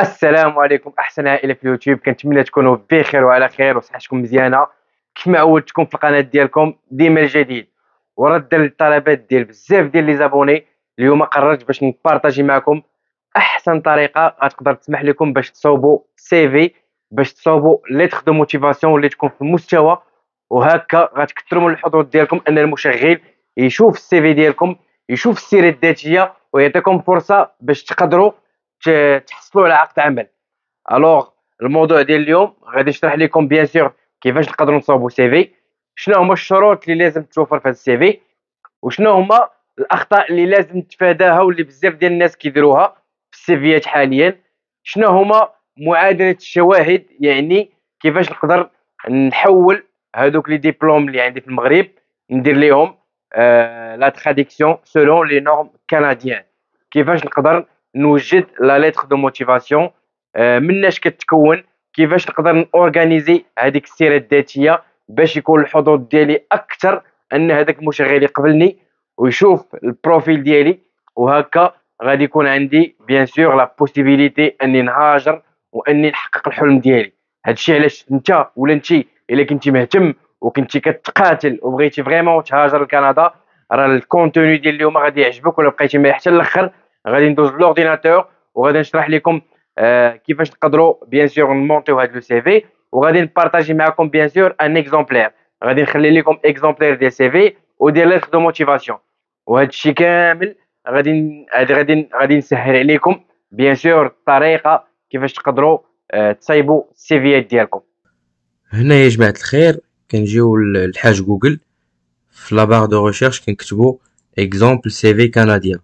السلام عليكم احسن عائله في اليوتيوب كنتمنى تكونوا بخير وعلى خير وصحتكم مزيانه كما عودتكم في القناه ديالكم ديما الجديد ورد للطلبات ديال بزاف ديال لي زابوني اليوم قررت باش نبارطاجي معكم احسن طريقه غتقدر تسمح لكم باش تصوبوا سي في باش تصاوبوا ليتر دو موتيفاسيون اللي تكون في المستوى وهكا غتكثروا من الحضور ديالكم ان المشغل يشوف السي في ديالكم يشوف السيره الذاتيه ويعطيكم فرصه باش تقدروا تحصلوا على عقد عمل الوغ الموضوع ديال اليوم غادي نشرح لكم بيان سور كيفاش نقدروا نصاوبوا سي في شنو هما الشروط اللي لازم توفر في هذا السي في وشنو هما الاخطاء اللي لازم نتفاداها واللي بزاف ديال الناس كيديروها في السيفيات حاليا شنو هما معادله الشواهد يعني كيفاش نقدر نحول هادوك لي ديبلوم اللي عندي في المغرب ندير ليهم آه لا تراديكسيون سولون لي نورم كنديان كيفاش نقدر نوجد لا ليتر دو موتيفاسيون آه، مناش كتكون كيفاش نقدر نورغانيزي هذيك السيره الذاتيه باش يكون الحضور ديالي اكثر ان هذاك المشغل يقبلني ويشوف البروفيل ديالي وهكا غادي يكون عندي بيان سور لا بوسيبيليتي اني نهاجر واني نحقق الحلم ديالي هادشي علاش انت ولا انت الا كنتي مهتم وكنتي كتقاتل وبغيتي فريمون تهاجر لكندا راه الكونتوني ديال اليوم غادي يعجبك ولا بقيتي معايا حتى الاخر غادي ندوز لورديناتور وغادي نشرح لكم آه كيفاش تقدروا بيان سور نمونتيو هذا لو سي في وغادي نبارطاجي معكم بيان سور ان اكزومبلير غادي نخلي لكم اكزومبلير ديال سي في ودير لتر دو موتيفاسيون وهذا الشيء كامل غادي غادي غادي نسهل عليكم بيان سور الطريقه كيفاش تقدروا آه تصايبوا السيفيات ديالكم هنا يا جماعه الخير كنجيو للحاج جوجل في لابار دو ريشيرش كنكتبوا اكزومبل سي في كنديان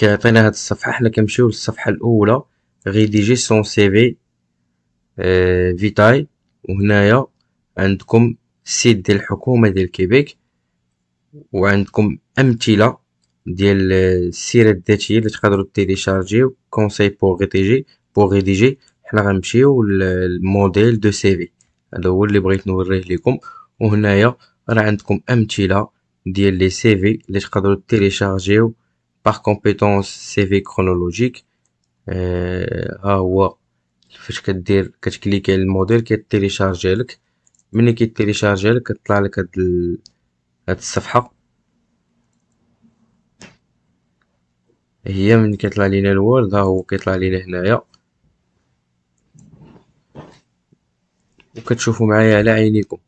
كيعطينا هاد الصفحه حنا كنمشيو للصفحه الاولى ريديجي سون سي في آه، فيتاي وهنايا عندكم السيت ديال الحكومه ديال كيبيك وعندكم امثله ديال السيره الذاتيه اللي تقدروا تيليشارجيو كونساي بور ريديجي بور ريديجي حنا غنمشيو للموديل دو سي في هذا هو اللي بغيت نوريه لكم وهنايا راه عندكم امثله ديال لي سي في اللي تقدروا تيليشارجيو par كومبيتونس CV chronologique كرونولوجيك ها هو فاش كدير كتكليكي على الموديل لك ملي لك كطلع لك هاد هاد الصفحه هي من كيطلع لينا الوورد ها هو كيطلع لينا هنايا وكتشوفوا معايا على عينيكم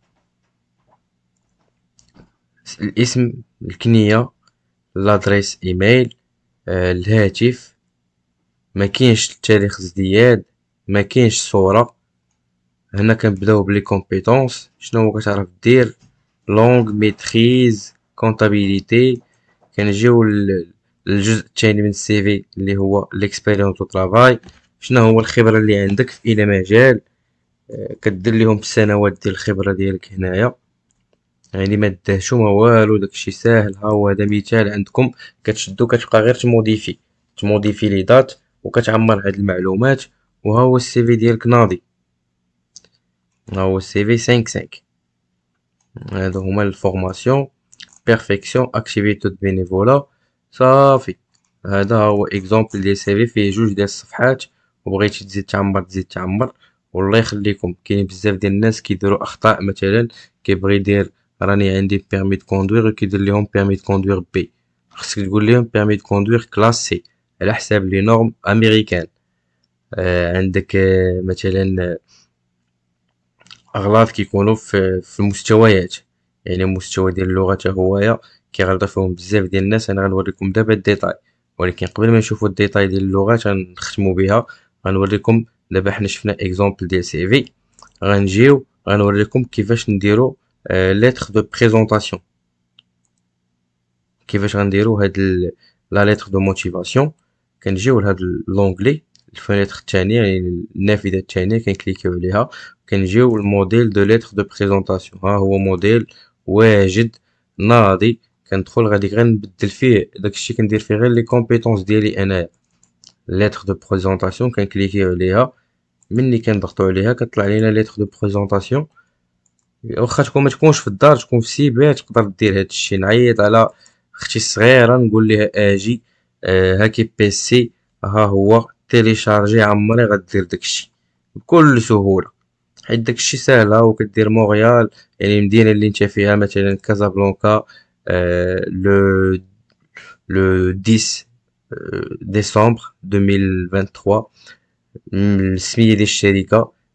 الاسم الكنيه لادريس ايميل آه، الهاتف ما كاينش التاريخ ازدياد ما كاينش صوره هنا كنبداو بلي كومبيتونس شنو كتعرف دير لونغ ميتريز كونطابيليتي كنجيو للجزء الثاني من السي في اللي هو ليكسبيريونس دو طرافاي شنو هو الخبره اللي عندك في الى مجال آه، كدير لهم السنوات ديال الخبره ديالك هنايا يعني ما تدهشوا ما والو داكشي ساهل ها هو هذا مثال عندكم كتشدو كتبقى غير تموديفي تموديفي لي دات وكتعمر هاد المعلومات وها هو السي في ديالك ناضي ها هو السي في 5 5 هادو هما الفورماسيون بيرفيكسيون اكتيفيتي دو بينيفولا صافي هذا هو اكزومبل ديال السي في فيه جوج ديال الصفحات وبغيتي تزيد تعمر تزيد تعمر والله يخليكم كاين بزاف ديال الناس كيديروا اخطاء مثلا كيبغي يدير راني عندي بيرمي دو كوندوير وكيدير ليهم بيرمي دو كوندوير بي خصك تقول ليهم بيرمي دو كوندوير كلاس سي على حساب لي نورم امريكان آه عندك آه مثلا آه، اغلاط كيكونوا في, في المستويات يعني المستوى ديال اللغه حتى هويا كيغلط فيهم بزاف ديال الناس انا غنوريكم دابا الديتاي ولكن قبل ما نشوفوا الديتاي ديال اللغات غنختموا بها غنوريكم دابا حنا شفنا اكزومبل ديال سي في غنجيو غنوريكم كيفاش نديرو Euh, lettre de présentation. Qui va faire la lettre de motivation. Quand j'ai ouvert l'onglet, il faut lettre tenir, il neuf de tenir, qu'un clic que vous l'avez. Quand j'ai ouvert le modèle de lettre de présentation, ah, ou modèle, ouais, j'ai nadi, quand trop le radigrain, d'il fait, donc je qu'un différer les compétences d'il y Lettre de présentation, qu'un clic que vous l'avez. Mais n'y qu'un d'artoile, qu'un t'la lettre de présentation. واخا تكون ما تكونش في الدار تكون في سيبات تقدر دير هذا الشيء نعيط على اختي الصغيره نقول لها اجي آه، ها كي بيسي ها هو تيليشارجي عمري غدير داكشي بكل سهوله حيت داكشي ساهله وكدير مونريال يعني المدينه اللي انت فيها مثلا كازابلانكا آه لو لو 10 آه، ديسمبر 2023 السميه ديال الشركه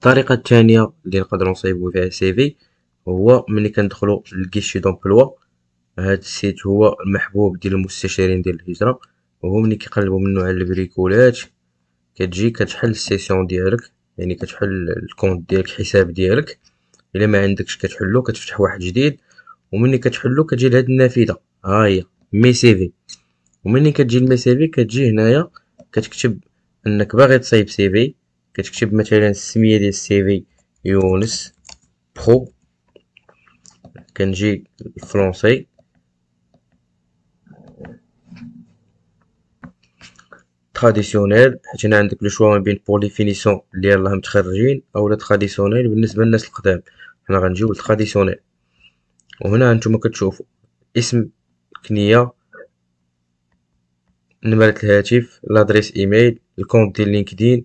الطريقه الثانيه اللي نقدروا نصايبو فيها سي في هو ملي كندخلوا للكيشي دومبلوا هذا السيت هو المحبوب ديال المستشارين ديال الهجره وهو ملي كيقلبوا منه على البريكولات كتجي كتحل السيسيون ديالك يعني كتحل الكونت ديالك الحساب ديالك الا ما عندكش كتحلو كتفتح واحد جديد ومني كتحلو كتجي لهاد النافذه ها هي مي سي في ومني كتجي المي سي في كتجي هنايا كتكتب انك باغي تصايب سي في كتكتب مثلا السميه ديال السي في يونس برو كنجي الفرونسي تراديسيونيل حيت هنا عندك لو شوا ما بين بور لي اللي يلاه متخرجين اولا تراديسيونيل بالنسبه للناس القدام حنا غنجيو لتراديسيونيل وهنا هانتوما كتشوفوا اسم كنيه نمرة الهاتف لادريس ايميل الكونت ديال لينكدين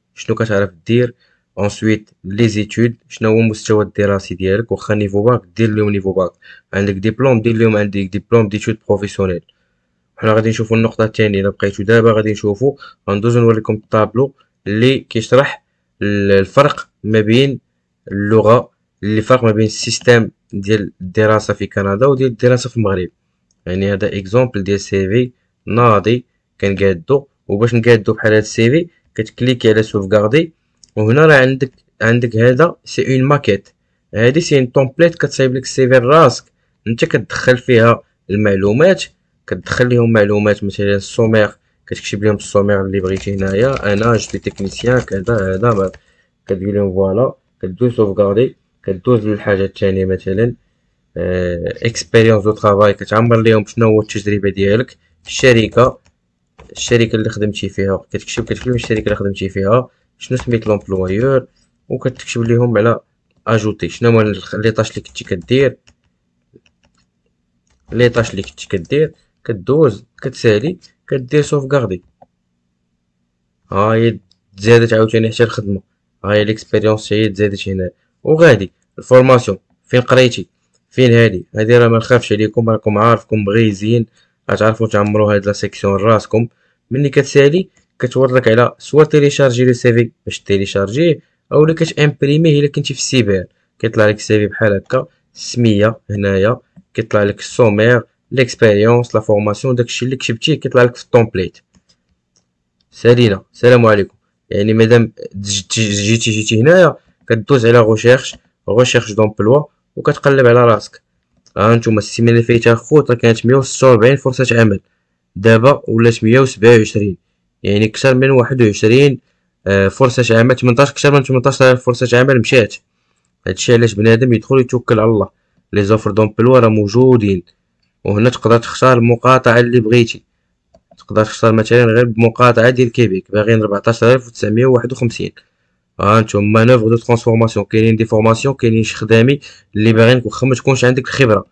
شنو كتعرف دير اونسويت لي زيتود شنو هو المستوى الدراسي ديالك واخا نيفو باك دير لهم نيفو باك عندك ديبلوم دير لهم عندك ديبلوم ديتود بروفيسيونيل حنا غادي نشوفو النقطه الثانيه الا بقيتو دابا غادي نشوفو غندوز نوريكم الطابلو اللي كيشرح الفرق ما بين اللغه اللي فرق ما بين السيستيم ديال الدراسه في كندا وديال الدراسه في المغرب يعني هذا اكزومبل ديال سيفي ناضي كنقادو وباش نقادو بحال هاد السيفي كتكليكي على سوفغاردي وهنا راه عندك عندك هذا سي اون ماكيت هادي سي ان تومبليت كتصايب لك السيفي راسك انت كتدخل فيها المعلومات كتدخل لهم معلومات مثلا السومير كتكتب لهم السومير اللي بغيتي هنايا انا جبت تكنيسيان كذا هذا كدير لهم فوالا كدوز سوفغاردي كدوز للحاجه الثانيه مثلا اكسبيريونس دو ترافاي كتعمر ليهم شنو هو التجربه ديالك الشركه الشركه اللي خدمتي فيها كتكتب كتكلم الشركه اللي خدمتي فيها شنو سميت لومبلوايور وكتكتب ليهم على اجوتي شنو هما لي طاش اللي كنتي كدير لي طاش اللي كنتي كدير كدوز كتسالي كدير غاردي ها هي تزادت عاوتاني حتى الخدمه ها هي ليكسبيريونس هي تزادت هنا وغادي الفورماسيون فين قريتي فين هادي هادي راه ما نخافش عليكم راكم عارفكم بغي يزين غتعرفوا تعمروا هاد لا سيكسيون راسكم ملي كتسالي كتورك على سوا تيليشارجي لو سيفي باش تيليشارجيه اولا كتامبريميه الا كنتي في السيبر كيطلع لك سيفي بحال هكا السميه هنايا كيطلع لك السومير ليكسبيريونس لا فورماسيون داكشي اللي كتبتيه كيطلع لك في التومبليت سالينا السلام عليكم يعني مادام جيتي جيتي هنايا كدوز على غوشيرش غوشيرش دومبلوا وكتقلب على راسك راه نتوما السيمانه اللي فاتت خوت راه كانت 146 فرصه عمل دابا ولات 127 يعني اكثر من 21 فرصه عمل 18 اكثر من 18 فرصه عمل مشات هادشي علاش بنادم يدخل يتوكل على الله لي زوفر دومبلوا راه موجودين وهنا تقدر تختار المقاطعه اللي بغيتي تقدر تختار مثلا غير بمقاطعه ديال كيبيك باغيين 14951 هانتوما مانوفغ دو ترانسفورماسيون كاينين دي فورماسيون كاينين شي خدامي اللي باغينك واخا ما تكونش عندك الخبره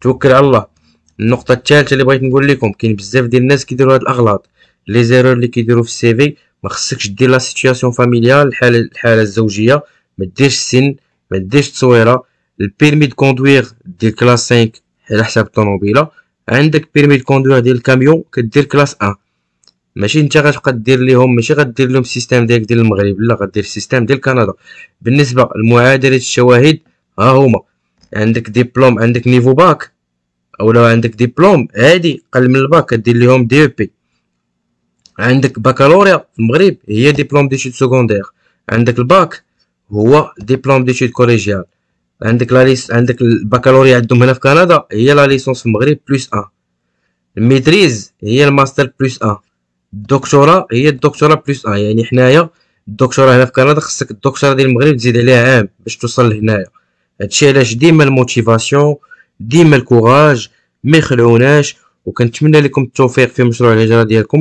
توكل على الله النقطه الثالثه اللي بغيت نقول لكم كاين بزاف ديال الناس كيديروا هاد الاغلاط لي زيرور اللي كيديروا في السي في ما خصكش دير لا سيتوياسيون فاميليال الحاله الحاله الزوجيه ما ديرش السن ما ديرش التصويره البيرمي دو كوندوير دير كلاس 5 على حساب الطوموبيله عندك بيرمي دو كوندوير ديال الكاميون كدير كلاس 1 ماشي انت غتبقى دير ليهم ماشي غدير لهم السيستم ديالك ديال المغرب لا غدير السيستم ديال كندا بالنسبه لمعادله الشواهد ها هما عندك ديبلوم عندك نيفو باك او لو عندك ديبلوم عادي قل من الباك كدير ليهم دي بي عندك بكالوريا في المغرب هي ديبلوم ديشيت سكوندير عندك الباك هو ديبلوم ديشيت كوليجيال عندك لا ليس عندك البكالوريا عندهم هنا في كندا هي لا ليسونس في المغرب بلس 1 الميتريز هي الماستر بلس 1 الدكتوراه هي الدكتوراه بلس ا يعني حنايا الدكتوراه هنا في كندا خصك الدكتوراه ديال المغرب تزيد عليها عام باش توصل لهنايا هادشي علاش ديما الموتيفاسيون ديما الكوراج ما يخلعوناش وكنتمنى لكم التوفيق في مشروع الهجره ديالكم